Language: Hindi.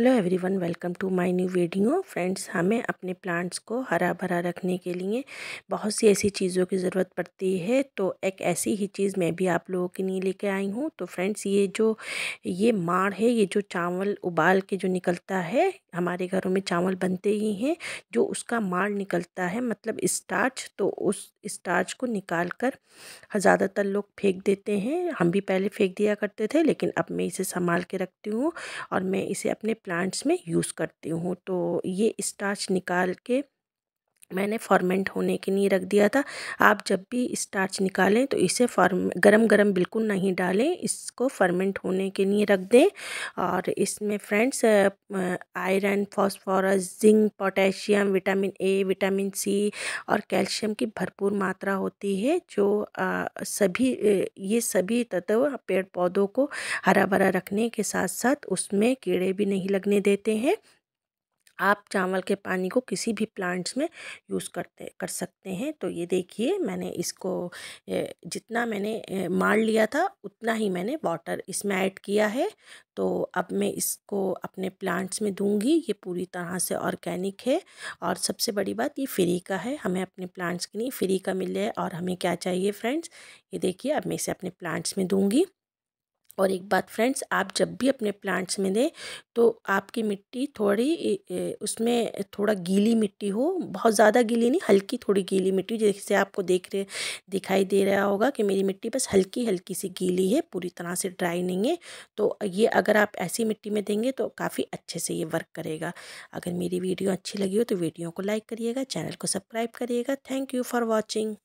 hello everyone welcome to my new video friends हमें अपने प्लांट्स को हरा भरा रखने के लिए बहुत सी ऐसी चीज़ों की ज़रूरत पड़ती है तो एक ऐसी ही चीज़ मैं भी आप लोगों के लिए लेके आई हूँ तो फ्रेंड्स ये जो ये माड़ है ये जो चावल उबाल के जो निकलता है हमारे घरों में चावल बनते ही हैं जो उसका माल निकलता है मतलब स्टार्च तो उस स्टार्च को निकाल कर ज़्यादातर लोग फेंक देते हैं हम भी पहले फेंक दिया करते थे लेकिन अब मैं इसे संभाल के रखती हूँ और मैं इसे अपने प्लांट्स में यूज़ करती हूँ तो ये स्टार्च निकाल के मैंने फॉर्मेंट होने के लिए रख दिया था आप जब भी स्टार्च निकालें तो इसे फॉर्म गरम गरम बिल्कुल नहीं डालें इसको फर्मेंट होने के लिए रख दें और इसमें friends iron phosphorus zinc potassium vitamin A vitamin C और कैल्शियम की भरपूर मात्रा होती है जो आ, सभी ये सभी तत्व पेड़ पौधों को हरा भरा रखने के साथ साथ उसमें कीड़े भी नहीं लगने देते हैं आप चावल के पानी को किसी भी प्लांट्स में यूज़ करते कर सकते हैं तो ये देखिए मैंने इसको जितना मैंने मार लिया था उतना ही मैंने वाटर इसमें ऐड किया है तो अब मैं इसको अपने प्लांट्स में दूंगी ये पूरी तरह से ऑर्गेनिक है और सबसे बड़ी बात ये फ्री का है हमें अपने प्लांट्स के लिए फ्री का मिले और हमें क्या चाहिए फ्रेंड्स ये देखिए अब मैं इसे अपने प्लांट्स में दूँगी और एक बात फ्रेंड्स आप जब भी अपने प्लांट्स में दें तो आपकी मिट्टी थोड़ी उसमें थोड़ा गीली मिट्टी हो बहुत ज़्यादा गीली नहीं हल्की थोड़ी गीली मिट्टी जैसे आपको देख रहे दिखाई दे रहा होगा कि मेरी मिट्टी बस हल्की हल्की सी गीली है पूरी तरह से ड्राई नहीं है तो ये अगर आप ऐसी मिट्टी में देंगे तो काफ़ी अच्छे से ये वर्क करेगा अगर मेरी वीडियो अच्छी लगी हो तो वीडियो को लाइक करिएगा चैनल को सब्सक्राइब करिएगा थैंक यू फॉर वॉचिंग